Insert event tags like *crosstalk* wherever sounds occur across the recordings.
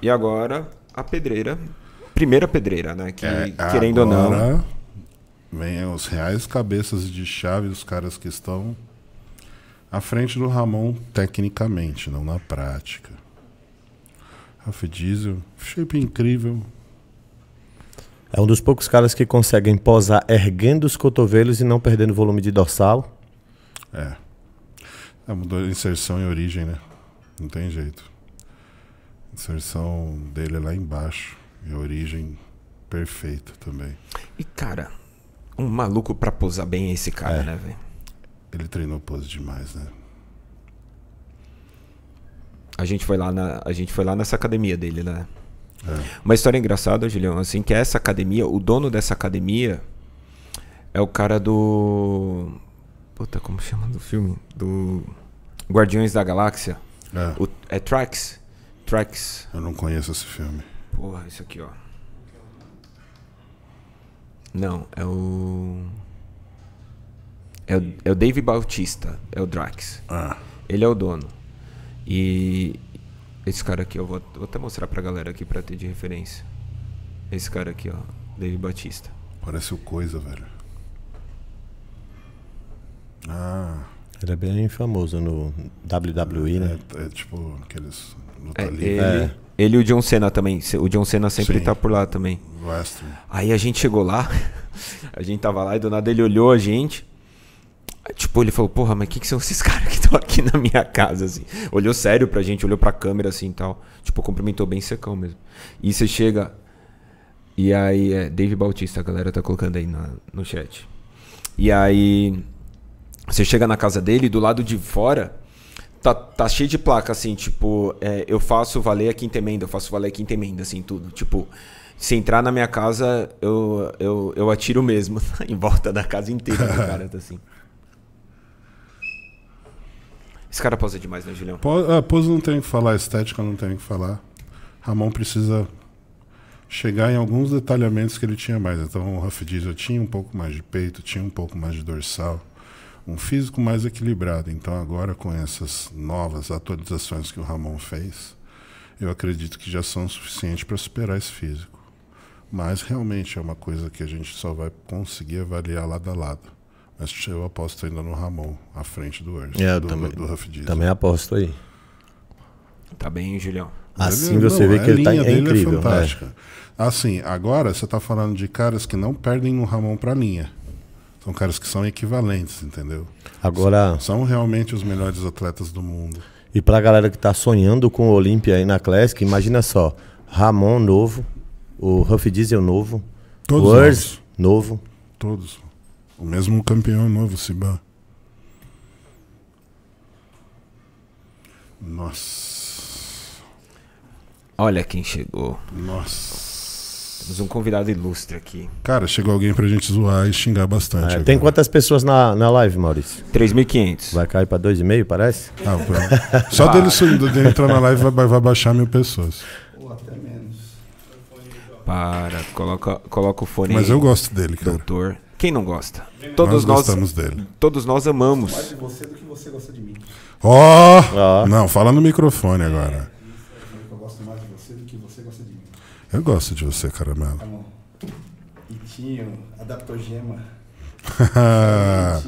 E agora, a pedreira. Primeira pedreira, né? Que, é, querendo agora, ou não. Vem os reais cabeças de chave, os caras que estão à frente do Ramon, tecnicamente, não na prática. Ralph Diesel, shape incrível. É um dos poucos caras que conseguem posar erguendo os cotovelos e não perdendo volume de dorsal. É. é uma inserção e origem, né? Não tem jeito inserção dele é lá embaixo. E é a origem perfeita também. E, cara, um maluco pra posar bem é esse cara, é. né, velho? Ele treinou pose demais, né? A gente foi lá, na, a gente foi lá nessa academia dele, né? É. Uma história engraçada, Julião, assim, que essa academia, o dono dessa academia é o cara do. Puta, como chama do filme? Do Guardiões da Galáxia. É, o, é Trax. Tracks. Eu não conheço esse filme. Porra, isso aqui, ó. Não, é o. É o, é o Dave Bautista, é o Drax. Ah. Ele é o dono. E esse cara aqui, eu vou, vou até mostrar pra galera aqui pra ter de referência. Esse cara aqui, ó, Dave Bautista. Parece o Coisa, velho. Ah. Ele é bem famoso no WWE, é, né? É, é tipo aqueles é, luta é, livre. Ele, é. ele e o John Cena também. O John Cena sempre Sim. tá por lá também. Western. Aí a gente chegou lá, *laughs* a gente tava lá e do nada ele olhou a gente. tipo, ele falou, porra, mas quem que são esses *laughs* caras que estão aqui na minha casa, assim? Olhou sério pra gente, olhou pra câmera, assim, tal. Tipo, cumprimentou bem secão mesmo. E você chega... E aí, é... Dave Bautista, a galera tá colocando aí na, no chat. E aí... Você chega na casa dele, do lado de fora, tá, tá cheio de placa, assim, tipo, é, eu faço valer a quinta emenda, eu faço valer a quinta emenda, assim, tudo. Tipo, se entrar na minha casa, eu, eu, eu atiro mesmo, *laughs* em volta da casa inteira do cara, tá assim. Esse cara posa demais, né, Julião? Po ah, não tem que falar, estética não tem que falar. Ramon precisa chegar em alguns detalhamentos que ele tinha mais. Então o Raf diz, eu tinha um pouco mais de peito, tinha um pouco mais de dorsal um físico mais equilibrado. Então, agora com essas novas atualizações que o Ramon fez, eu acredito que já são suficientes para superar esse físico. Mas realmente é uma coisa que a gente só vai conseguir avaliar lado a lado. Mas eu aposto ainda no Ramon, à frente do Urso, é, do, também, do Huff Diesel. Também aposto aí. Tá bem, Julião. Assim ele, é você não, vê que ele tá é incrível. É fantástica. É. Assim, agora você está falando de caras que não perdem no Ramon para a linha são caras que são equivalentes, entendeu? Agora são, são realmente os melhores atletas do mundo. E para a galera que está sonhando com o Olímpia aí na Classic, imagina só, Ramon novo, o Ruff Diesel novo, Todos Words novo, todos. O mesmo campeão novo, Siban. Nossa. Olha quem chegou. Nossa. Temos um convidado ilustre aqui. Cara, chegou alguém pra gente zoar e xingar bastante. É, tem quantas pessoas na, na live, Maurício? 3.500. Vai cair pra 2,5, parece? Ah, pra... Só ah. dele, dele, entrar na live vai, vai baixar mil pessoas. Ou até menos. Para, coloca, coloca o fone. Mas eu gosto dele, cara. Doutor. Quem não gosta? Todos nós gostamos nós, dele. Todos nós amamos. Mais de você do que você gosta de mim. Ó! Oh! Não, fala no microfone agora. Eu gosto de você, caramelo. Tá Itinho, adaptogema. *laughs*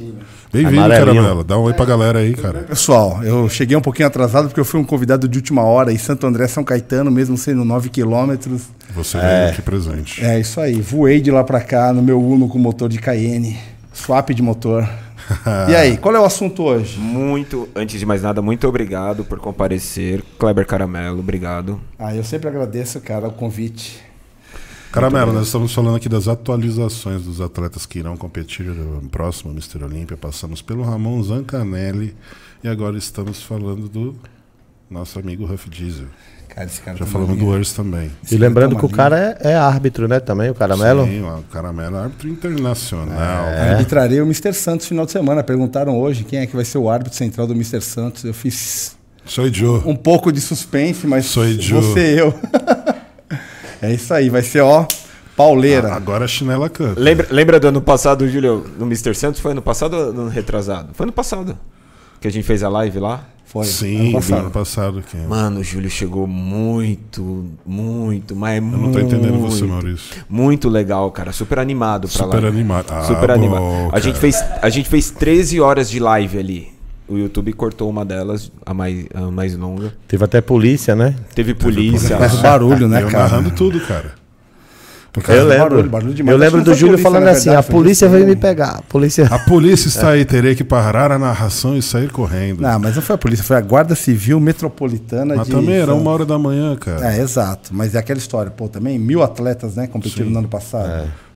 Bem-vindo, Caramelo. Dá um oi pra galera aí, cara. Pessoal, eu cheguei um pouquinho atrasado porque eu fui um convidado de última hora em Santo André, São Caetano, mesmo sendo 9 quilômetros. Você é. veio é, aqui presente. É isso aí. Voei de lá pra cá no meu Uno com motor de Cayenne. Swap de motor. *laughs* e aí, qual é o assunto hoje? Muito, antes de mais nada, muito obrigado por comparecer. Kleber Caramelo, obrigado. Ah, eu sempre agradeço, cara, o convite. Caramelo, nós estamos falando aqui das atualizações dos atletas que irão competir no próximo Mister Olímpia. Passamos pelo Ramon Zancanelli e agora estamos falando do nosso amigo Ruff Diesel. Cara, esse cara Já tá falamos do Urs também. Esse e lembrando que o cara é, é, árbitro, né? Também, o Caramelo. Sim, o Caramelo é árbitro internacional. É. Né? Arbitrarei o Mr. Santos final de semana. Perguntaram hoje quem é que vai ser o árbitro central do Mr. Santos. Eu fiz. Sou Joe. Um pouco de suspense, mas Sou Joe. você eu. *laughs* é isso aí, vai ser ó. Pauleira. Ah, agora a é chinela canta. Lembra, lembra do ano passado, Júlio, no Mr. Santos? Foi ano passado ou ano retrasado? Foi ano passado que a gente fez a live lá. Foi. Sim, ano passado. Aqui. Mano, o Júlio chegou muito, muito, mas Eu muito. Eu não tô entendendo você, Maurício. Muito legal, cara. Super animado pra Super lá. Animado. Ah, Super animado. Super animado. A gente, fez, a gente fez 13 horas de live ali. O YouTube cortou uma delas, a mais, a mais longa. Teve até polícia, né? Teve polícia. Teve polícia. Mas barulho, né, Eu cara? narrando tudo, cara eu lembro. Barulho, barulho demais. Eu lembro do Júlio falando assim, verdade, assim: a polícia veio me pegar. A polícia, a polícia *laughs* está aí, terei que parar a narração e sair correndo. Não, mas não foi a polícia, foi a Guarda Civil Metropolitana mas de. Mas também era uma hora da manhã, cara. É, exato. Mas é aquela história, pô, também mil atletas, né, competiram Sim. no ano passado. É.